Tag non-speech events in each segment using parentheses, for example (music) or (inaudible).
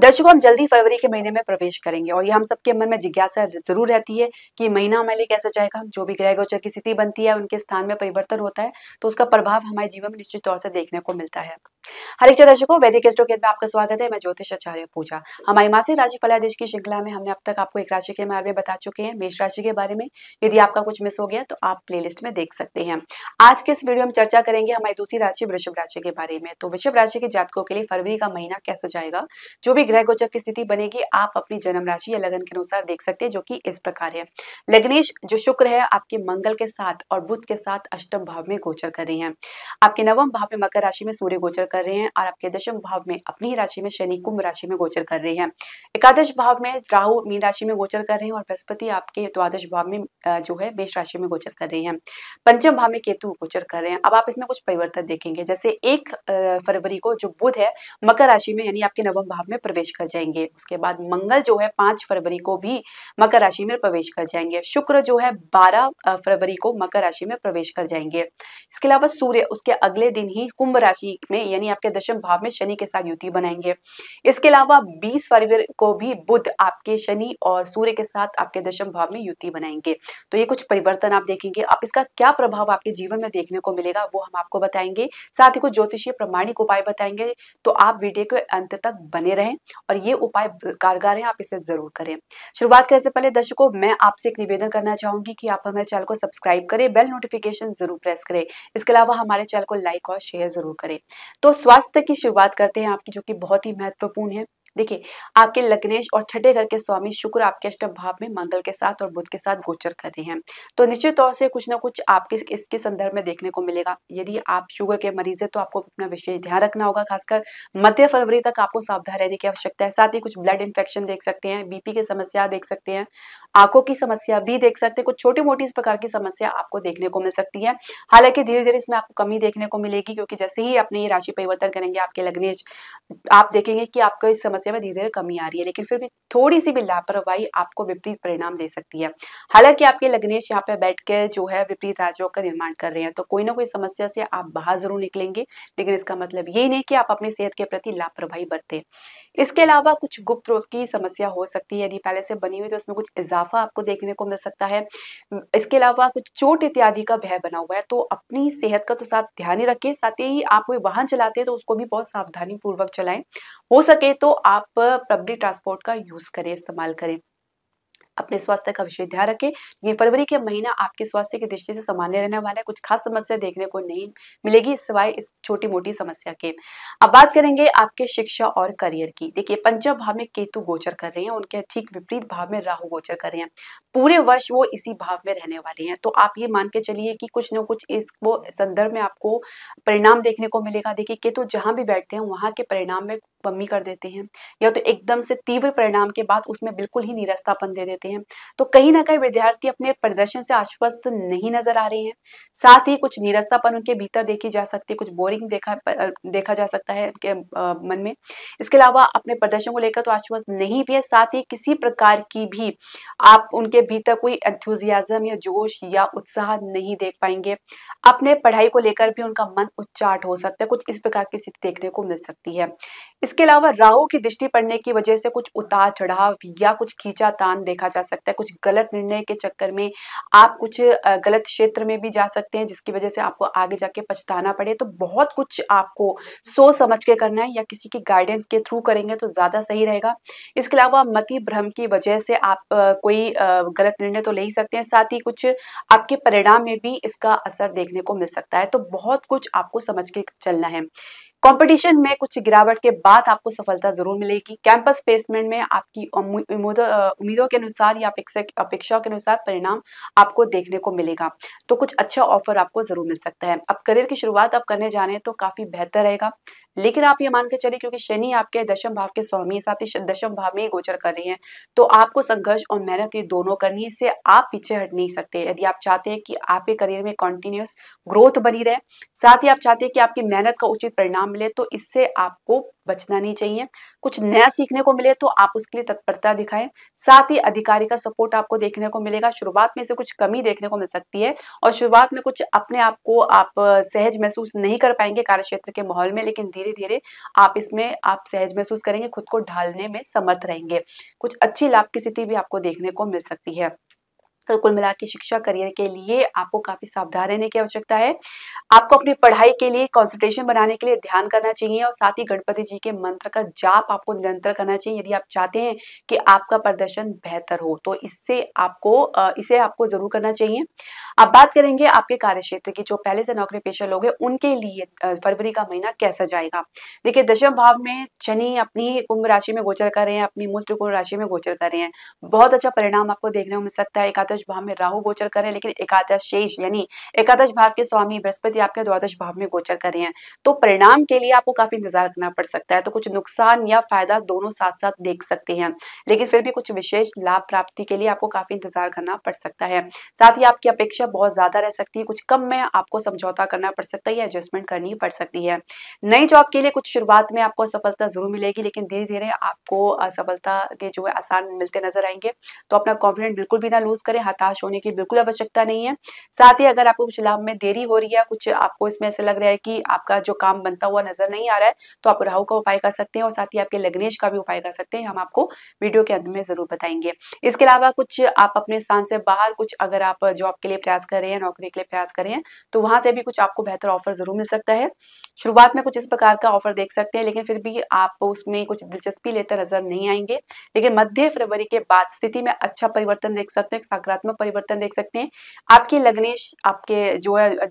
दर्शकों हम जल्दी फरवरी के महीने में प्रवेश करेंगे और ये हम सबके मन में जिज्ञासा जरूर रहती है कि महीना हमारे लिए कैसे जाएगा जो भी ग्रह गोचर की स्थिति बनती है उनके स्थान में परिवर्तन होता है तो उसका प्रभाव हमारे जीवन में निश्चित तौर से देखने को मिलता है हरिक दर्शकों वैदिक एस्ट्रोकेट में आपका स्वागत है मैं ज्योतिष आचार्य पूजा हमारी मासिक राशि फलादेश की श्रृंखला में हमने अब तक आपको एक राशि के बारे में बता चुके हैं मेष राशि के बारे में यदि आपका कुछ मिस हो गया तो आप प्लेलिस्ट में देख सकते हैं आज के इस वीडियो में चर्चा करेंगे हमारी दूसरी राशि वृषभ राशि के बारे में तो वृषभ राशि के जातकों के लिए फरवरी का महीना कैसे जाएगा जो भी ग्रह गोचर की स्थिति बनेगी आप अपनी जन्म राशि या लगन के अनुसार देख सकते हैं जो कि इस प्रकार है लग्नेश जो शुक्र है आपके मंगल के साथ और बुध के साथ अष्टम भाव में गोचर कर रहे हैं आपके नवम भाव में मकर राशि में सूर्य गोचर कर रहे हैं और आपके दशम भाव में अपनी राशि में शनि कुंभ राशि में गोचर कर रहे हैं एकादश भाव में राहु मीन राशि में गोचर कर रहे हैं और बृहस्पति आपके द्वादश भाव में जो है मेष राशि में गोचर कर रहे हैं पंचम भाव में केतु गोचर कर रहे हैं अब आप इसमें कुछ परिवर्तन देखेंगे जैसे एक फरवरी को जो बुध है मकर राशि में यानी आपके नवम भाव में प्रवेश प्रवेश कर जाएंगे उसके बाद मंगल जो है पांच फरवरी को भी मकर राशि में प्रवेश कर जाएंगे शुक्र जो है बारह फरवरी को मकर राशि में प्रवेश कर जाएंगे इसके अलावा सूर्य उसके अगले दिन ही कुंभ राशि में यानी आपके दशम भाव में शनि के साथ युति बनाएंगे इसके अलावा बीस फरवरी को भी बुद्ध आपके शनि और सूर्य के साथ आपके दशम भाव में युति बनाएंगे तो ये कुछ परिवर्तन आप देखेंगे आप इसका क्या प्रभाव आपके जीवन में देखने को मिलेगा वो हम आपको बताएंगे साथ ही कुछ ज्योतिषीय प्रमाणिक उपाय बताएंगे तो आप वीडियो के अंत तक बने रहें और ये उपाय कारगर है आप इसे जरूर करें शुरुआत करने से पहले दर्शकों मैं आपसे एक निवेदन करना चाहूंगी कि आप हमारे चैनल को सब्सक्राइब करें बेल नोटिफिकेशन जरूर प्रेस करें इसके अलावा हमारे चैनल को लाइक और शेयर जरूर करें तो स्वास्थ्य की शुरुआत करते हैं आपकी जो कि बहुत ही महत्वपूर्ण है देखिए आपके लग्नेश और छठे घर के स्वामी शुक्र आपके अष्टम भाव में मंगल के साथ और बुध के साथ गोचर कर रहे हैं तो निश्चित तौर से कुछ ना कुछ आपके इसके संदर्भ में देखने को मिलेगा यदि आप शुगर के मरीज है तो आपको अपना विशेष ध्यान रखना होगा खासकर मध्य फरवरी तक आपको सावधान रहने की आवश्यकता है साथ ही कुछ ब्लड इन्फेक्शन देख सकते हैं बीपी की समस्या देख सकते हैं आंखों की समस्या भी देख सकते हैं कुछ छोटी मोटी इस प्रकार की समस्या आपको देखने को मिल सकती है हालांकि धीरे धीरे इसमें आपको कमी देखने को मिलेगी क्योंकि जैसे ही अपने ये राशि परिवर्तन करेंगे आपके लग्नेश आप देखेंगे कि आपको इस समस्या समस्या में धीरे धीरे कमी आ रही है लेकिन फिर भी थोड़ी सी भी लापरवाही आपको विपरीत परिणाम दे सकती है हालांकि आपके लग्नेश यहाँ पे बैठ के जो है विपरीत राज्यों का निर्माण कर रहे हैं तो कोई ना कोई समस्या से आप बाहर जरूर निकलेंगे लेकिन इसका मतलब ये नहीं कि आप अपनी सेहत के प्रति लापरवाही बरते इसके अलावा कुछ गुप्त रोग की समस्या हो सकती है यदि पहले से बनी हुई तो उसमें कुछ इजाफा आपको देखने को मिल सकता है इसके अलावा कुछ चोट इत्यादि का भय बना हुआ है तो अपनी सेहत का तो साथ ध्यान ही रखें साथ ही आप कोई वाहन चलाते हैं तो उसको भी बहुत सावधानी पूर्वक चलाएं हो सके तो आप पब्लिक ट्रांसपोर्ट का यूज़ करें इस्तेमाल करें अपने स्वास्थ्य का विशेष ध्यान रखें लेकिन फरवरी के महीना आपके स्वास्थ्य की दृष्टि से सामान्य रहने वाला है कुछ खास समस्या देखने को नहीं मिलेगी सिवाय इस छोटी मोटी समस्या के अब बात करेंगे आपके शिक्षा और करियर की देखिए पंचम भाव में केतु गोचर कर रहे हैं उनके ठीक विपरीत भाव में राहु गोचर कर रहे हैं पूरे वर्ष वो इसी भाव में रहने वाले हैं तो आप ये मान के चलिए कि कुछ न कुछ इस संदर्भ में आपको परिणाम देखने को मिलेगा देखिए केतु जहां भी बैठते हैं वहां के परिणाम में कमी कर देते हैं या तो एकदम से तीव्र परिणाम के बाद उसमें बिल्कुल ही निरस्तापन दे देते हैं तो कहीं ना कहीं विद्यार्थी अपने प्रदर्शन से आश्वस्त नहीं नजर आ रहे हैं साथ ही कुछ निरस्तापन उनके भीतर देखी जा सकती है कुछ बोरिंग देखा देखा जा सकता है उनके मन में इसके अलावा अपने प्रदर्शन को लेकर तो आश्वस्त नहीं भी है साथ ही किसी प्रकार की भी आप उनके भीतर कोई एंथ्यूजियाजम या जोश या उत्साह नहीं देख पाएंगे अपने पढ़ाई को लेकर भी उनका मन उच्चाट हो सकता है कुछ इस प्रकार की स्थिति देखने को मिल सकती है इसके अलावा राहु की दृष्टि पड़ने की वजह से कुछ उतार चढ़ाव या कुछ खींचा तान देखा जा सकता है कुछ गलत निर्णय के चक्कर में आप कुछ गलत क्षेत्र में भी जा सकते हैं जिसकी वजह से आपको आगे जाके पछताना पड़े तो बहुत कुछ आपको सोच समझ के करना है या किसी की गाइडेंस के थ्रू करेंगे तो ज़्यादा सही रहेगा इसके अलावा मति भ्रम की वजह से आप कोई गलत निर्णय तो ले ही सकते हैं साथ ही कुछ आपके परिणाम में भी इसका असर देखने को मिल सकता है तो बहुत कुछ आपको समझ के चलना है कंपटीशन में कुछ गिरावट के बाद आपको सफलता जरूर मिलेगी कैंपस प्लेसमेंट में आपकी उम्मीदों के अनुसार या अपेक्षाओं के अनुसार परिणाम आपको देखने को मिलेगा तो कुछ अच्छा ऑफर आपको जरूर मिल सकता है अब करियर की शुरुआत आप करने जा रहे हैं तो काफी बेहतर रहेगा लेकिन आप ये मान के चले क्योंकि शनि आपके दशम भाव के स्वामी साथ ही दशम भाव में गोचर कर रहे हैं तो आपको संघर्ष और मेहनत ये दोनों करनी है इससे आप पीछे हट नहीं सकते यदि आप चाहते हैं कि आपके करियर में कॉन्टिन्यूस ग्रोथ बनी रहे साथ ही आप चाहते हैं कि आपकी मेहनत का उचित परिणाम मिले तो इससे आपको बचना नहीं चाहिए कुछ नया सीखने को मिले तो आप उसके लिए तत्परता दिखाएं साथ ही अधिकारी का सपोर्ट आपको देखने को मिलेगा शुरुआत में से कुछ कमी देखने को मिल सकती है और शुरुआत में कुछ अपने आप को आप सहज महसूस नहीं कर पाएंगे कार्य क्षेत्र के माहौल में लेकिन धीरे धीरे आप इसमें आप सहज महसूस करेंगे खुद को ढालने में समर्थ रहेंगे कुछ अच्छी लाभ की स्थिति भी आपको देखने को मिल सकती है तो कुल मिला के शिक्षा करियर के लिए आपको काफ़ी सावधान रहने की आवश्यकता है आपको अपनी पढ़ाई के लिए कॉन्सेंट्रेशन बनाने के लिए ध्यान करना चाहिए और साथ ही गणपति जी के मंत्र का जाप आपको निरंतर करना चाहिए यदि आप चाहते हैं कि आपका प्रदर्शन बेहतर हो तो इससे आपको इसे आपको जरूर करना चाहिए अब बात करेंगे आपके कार्य क्षेत्र की जो पहले से नौकरी पेशा लोग हैं उनके लिए फरवरी का महीना कैसा जाएगा देखिए दशम भाव में शनि अपनी कुंभ राशि में गोचर कर रहे हैं अपनी मूल त्रिकोण राशि में गोचर कर रहे हैं बहुत अच्छा परिणाम आपको देखने को मिल सकता है एकादश द्वादश भाव में राहु गोचर कर रहे हैं लेकिन एकादश शेष यानी एकादश भाव के स्वामी बृहस्पति आपके द्वादश भाव में गोचर कर रहे हैं तो परिणाम के लिए आपको काफी इंतजार करना पड़ सकता है तो कुछ नुकसान या फायदा दोनों साथ साथ देख सकते हैं लेकिन फिर भी कुछ विशेष लाभ प्राप्ति के लिए आपको काफी इंतजार करना पड़ सकता है साथ ही आपकी अपेक्षा बहुत ज्यादा रह सकती है कुछ कम में आपको समझौता करना पड़ सकता है या एडजस्टमेंट करनी पड़ सकती है नई जॉब के लिए कुछ शुरुआत में आपको असफलता जरूर मिलेगी लेकिन धीरे धीरे आपको असफलता के जो है आसान मिलते नजर आएंगे तो अपना कॉन्फिडेंस बिल्कुल भी ना लूज करें है हताश होने की बिल्कुल आवश्यकता नहीं है साथ ही अगर आपको कुछ लाभ में देरी हो रही है कुछ आपको इसमें ऐसा लग रहा है कि आपका जो काम बनता हुआ नजर नहीं आ रहा है तो आप राहु का उपाय कर सकते हैं और साथ ही आपके लग्नेश का भी उपाय कर सकते हैं हम आपको वीडियो के अंत में जरूर बताएंगे इसके अलावा कुछ आप अपने स्थान से बाहर कुछ अगर आप जॉब के लिए प्रयास कर रहे हैं नौकरी के लिए प्रयास कर रहे हैं तो वहां से भी कुछ आपको बेहतर ऑफर जरूर मिल सकता है शुरुआत में कुछ इस प्रकार का ऑफर देख सकते हैं लेकिन फिर भी आप उसमें कुछ दिलचस्पी लेते नजर नहीं आएंगे लेकिन मध्य फरवरी के बाद स्थिति में अच्छा परिवर्तन देख सकते हैं सकारात्मक परिवर्तन देख सकते हैं आपके लग्नेश आपके जो है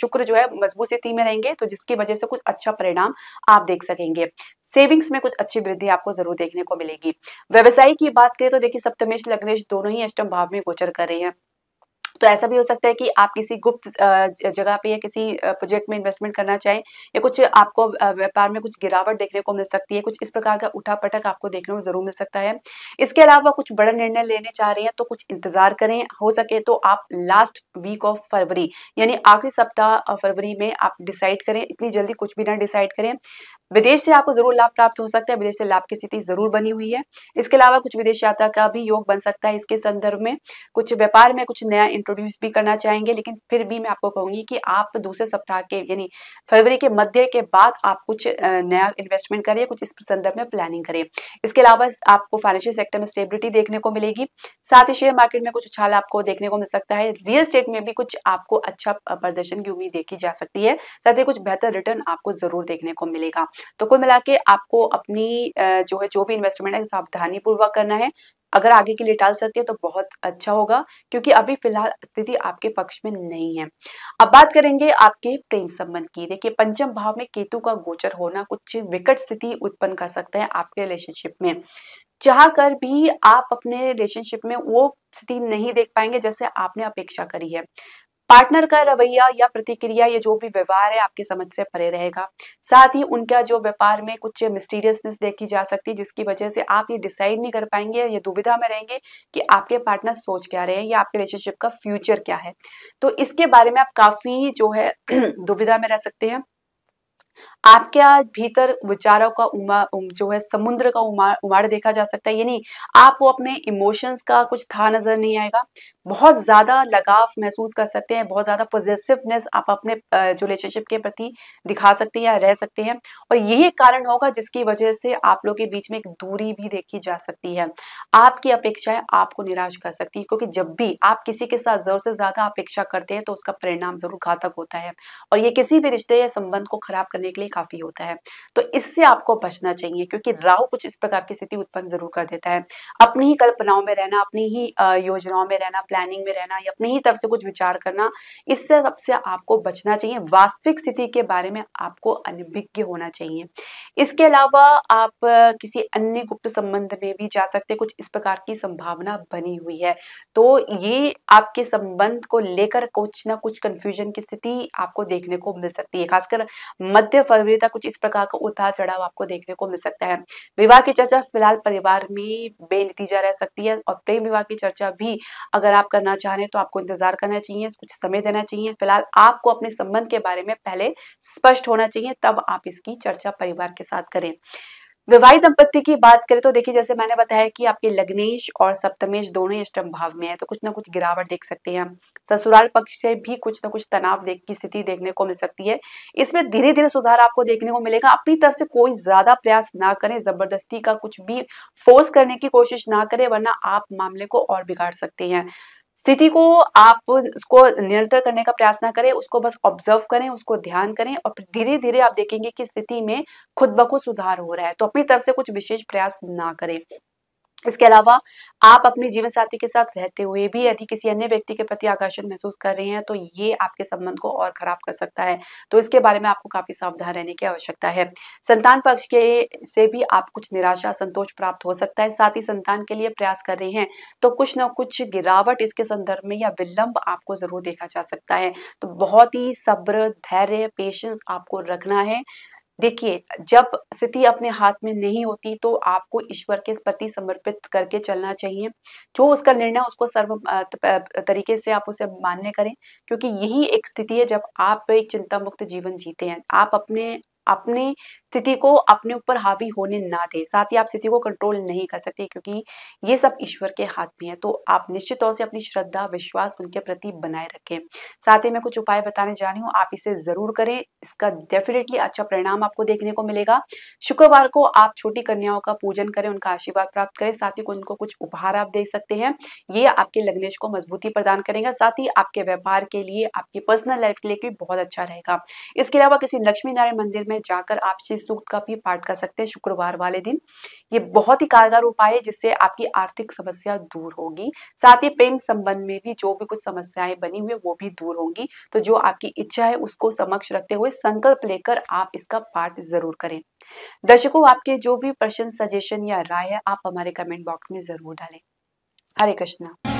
शुक्र जो है मजबूत स्थिति में रहेंगे तो जिसकी वजह से कुछ अच्छा परिणाम आप देख सकेंगे सेविंग्स में कुछ अच्छी वृद्धि आपको जरूर देखने को मिलेगी व्यवसाय की बात करें तो देखिए सप्तमेश लग्नेश दोनों ही अष्टम भाव में गोचर कर रहे हैं तो ऐसा भी हो सकता है कि आप किसी गुप्त जगह पे या किसी प्रोजेक्ट में इन्वेस्टमेंट करना चाहें या कुछ आपको व्यापार में कुछ गिरावट देखने को मिल सकती है कुछ इस प्रकार का उठा पटक आपको देखने को जरूर मिल सकता है इसके अलावा कुछ बड़ा निर्णय लेने चाह रहे हैं तो कुछ इंतजार करें हो सके तो आप लास्ट वीक ऑफ फरवरी यानी आखिरी सप्ताह फरवरी में आप डिसाइड करें इतनी जल्दी कुछ भी ना डिसाइड करें विदेश से आपको जरूर लाभ प्राप्त हो सकता है विदेश से लाभ की स्थिति जरूर बनी हुई है इसके अलावा कुछ विदेश यात्रा का भी योग बन सकता है इसके संदर्भ में कुछ व्यापार में कुछ नया इंट्रोड्यूस भी करना चाहेंगे लेकिन फिर भी मैं आपको कहूंगी कि आप दूसरे सप्ताह के यानी फरवरी के मध्य के बाद आप कुछ नया इन्वेस्टमेंट करें कुछ इस संदर्भ में प्लानिंग करें इसके अलावा आपको फाइनेंशियल सेक्टर में स्टेबिलिटी देखने को मिलेगी साथ ही शेयर मार्केट में कुछ उछाल अच्छा आपको देखने को मिल सकता है रियल स्टेट में भी कुछ आपको अच्छा प्रदर्शन की उम्मीद देखी जा सकती है साथ ही कुछ बेहतर रिटर्न आपको जरूर देखने को मिलेगा तो कुल मिला के आपको अपनी जो है जो भी इन्वेस्टमेंट है सावधानी पूर्वक करना है अगर आगे के लिए टाल सकती है तो बहुत अच्छा होगा क्योंकि अभी फिलहाल स्थिति आपके पक्ष में नहीं है अब बात करेंगे आपके प्रेम संबंध की देखिए पंचम भाव में केतु का गोचर होना कुछ विकट स्थिति उत्पन्न कर सकता है आपके रिलेशनशिप में चाह कर भी आप अपने रिलेशनशिप में वो स्थिति नहीं देख पाएंगे जैसे आपने अपेक्षा करी है पार्टनर का रवैया या प्रतिक्रिया या जो भी व्यवहार है आपके समझ से परे रहेगा साथ ही उनका जो व्यापार में कुछ मिस्टीरियसनेस देखी जा सकती है जिसकी वजह से आप ये डिसाइड नहीं कर पाएंगे ये दुविधा में रहेंगे कि आपके पार्टनर सोच क्या रहे हैं या आपके रिलेशनशिप का फ्यूचर क्या है तो इसके बारे में आप काफी जो है (clears throat) दुविधा में रह सकते हैं आपके भीतर विचारों का उमा जो है समुद्र का उमा उमाड़ देखा जा सकता है यानी आपको अपने इमोशंस का कुछ था नजर नहीं आएगा बहुत ज़्यादा लगाव महसूस कर सकते हैं बहुत ज़्यादा पॉजिटिवनेस आप अपने जो रिलेशनशिप के प्रति दिखा सकते हैं या रह सकते हैं और यही कारण होगा जिसकी वजह से आप लोग के बीच में एक दूरी भी देखी जा सकती है आपकी अपेक्षाएं आपको निराश कर सकती है क्योंकि जब भी आप किसी के साथ ज़रूर से ज़्यादा अपेक्षा करते हैं तो उसका परिणाम ज़रूर घातक होता है और ये किसी भी रिश्ते या संबंध को खराब करने के लिए काफ़ी होता है तो इससे आपको बचना चाहिए क्योंकि राहु कुछ इस प्रकार की स्थिति उत्पन्न जरूर कर देता है अपनी ही कल्पनाओं में रहना अपनी ही योजनाओं में रहना प्लानिंग में रहना या अपनी ही तरफ से कुछ विचार करना इससे सबसे आपको बचना चाहिए वास्तविक स्थिति के बारे में आपको अनभिज्ञ होना चाहिए इसके अलावा आप किसी अन्य गुप्त संबंध में भी जा सकते कुछ इस प्रकार की संभावना बनी हुई है तो ये आपके संबंध को लेकर कुछ ना कुछ कंफ्यूजन की स्थिति आपको देखने को मिल सकती है खासकर मध्य फरवरी तक कुछ इस प्रकार का उतार चढ़ाव आपको देखने को मिल सकता है विवाह की चर्चा फिलहाल परिवार में बेनतीजा रह सकती है और प्रेम विवाह की चर्चा भी अगर आप करना चाह रहे हैं तो आपको इंतजार करना चाहिए कुछ समय देना चाहिए फिलहाल आपको अपने संबंध के बारे में पहले स्पष्ट होना चाहिए तब आप इसकी चर्चा परिवार के साथ करें विवाहित दंपत्ति की बात करें तो देखिए जैसे मैंने बताया कि आपके लग्नेश और सप्तमेश दोनों ही अष्टम भाव में है तो कुछ ना कुछ गिरावट देख सकते हैं हम ससुराल पक्ष से भी कुछ ना कुछ तनाव देख की स्थिति देखने को मिल सकती है इसमें धीरे धीरे सुधार आपको देखने को मिलेगा अपनी तरफ से कोई ज्यादा प्रयास ना करें जबरदस्ती का कुछ भी फोर्स करने की कोशिश ना करें वरना आप मामले को और बिगाड़ सकते हैं स्थिति को आप उसको नियंत्रण करने का प्रयास ना करें उसको बस ऑब्जर्व करें उसको ध्यान करें और फिर धीरे धीरे आप देखेंगे कि स्थिति में खुद ब खुद सुधार हो रहा है तो अपनी तरफ से कुछ विशेष प्रयास ना करें इसके अलावा आप अपने जीवन साथी के साथ रहते हुए भी यदि किसी अन्य व्यक्ति के प्रति आकर्षण महसूस कर रहे हैं तो ये आपके संबंध को और खराब कर सकता है तो इसके बारे में आपको काफी सावधान रहने की आवश्यकता है संतान पक्ष के से भी आप कुछ निराशा संतोष प्राप्त हो सकता है साथ ही संतान के लिए प्रयास कर रहे हैं तो कुछ ना कुछ गिरावट इसके संदर्भ में या विलंब आपको जरूर देखा जा सकता है तो बहुत ही सब्र धैर्य पेशेंस आपको रखना है देखिए जब स्थिति अपने हाथ में नहीं होती तो आपको ईश्वर के प्रति समर्पित करके चलना चाहिए जो उसका निर्णय उसको सर्व तरीके से आप उसे मान्य करें क्योंकि यही एक स्थिति है जब आप एक चिंता मुक्त जीवन जीते हैं आप अपने अपनी स्थिति को अपने ऊपर हावी होने ना दे साथ ही आप स्थिति को कंट्रोल नहीं कर सकते क्योंकि ये सब ईश्वर के हाथ में है तो आप निश्चित तौर से अपनी श्रद्धा विश्वास उनके प्रति बनाए रखें साथ ही मैं कुछ उपाय बताने जा रही हूँ आप इसे ज़रूर करें इसका डेफिनेटली अच्छा परिणाम आपको देखने को मिलेगा शुक्रवार को आप छोटी कन्याओं का पूजन करें उनका आशीर्वाद प्राप्त करें साथ ही उनको कुछ उपहार आप दे सकते हैं ये आपके लग्नेश को मजबूती प्रदान करेगा साथ ही आपके व्यापार के लिए आपकी पर्सनल लाइफ के लिए भी बहुत अच्छा रहेगा इसके अलावा किसी लक्ष्मी नारायण मंदिर में में जाकर आप शिव सूक्त का भी पाठ कर सकते हैं शुक्रवार वाले दिन ये बहुत ही कारगर उपाय है जिससे आपकी आर्थिक समस्या दूर होगी साथ ही प्रेम संबंध में भी जो भी कुछ समस्याएं बनी हुई है वो भी दूर होंगी तो जो आपकी इच्छा है उसको समक्ष रखते हुए संकल्प लेकर आप इसका पाठ जरूर करें दर्शकों आपके जो भी प्रश्न सजेशन या राय है आप हमारे कमेंट बॉक्स में जरूर डालें हरे कृष्णा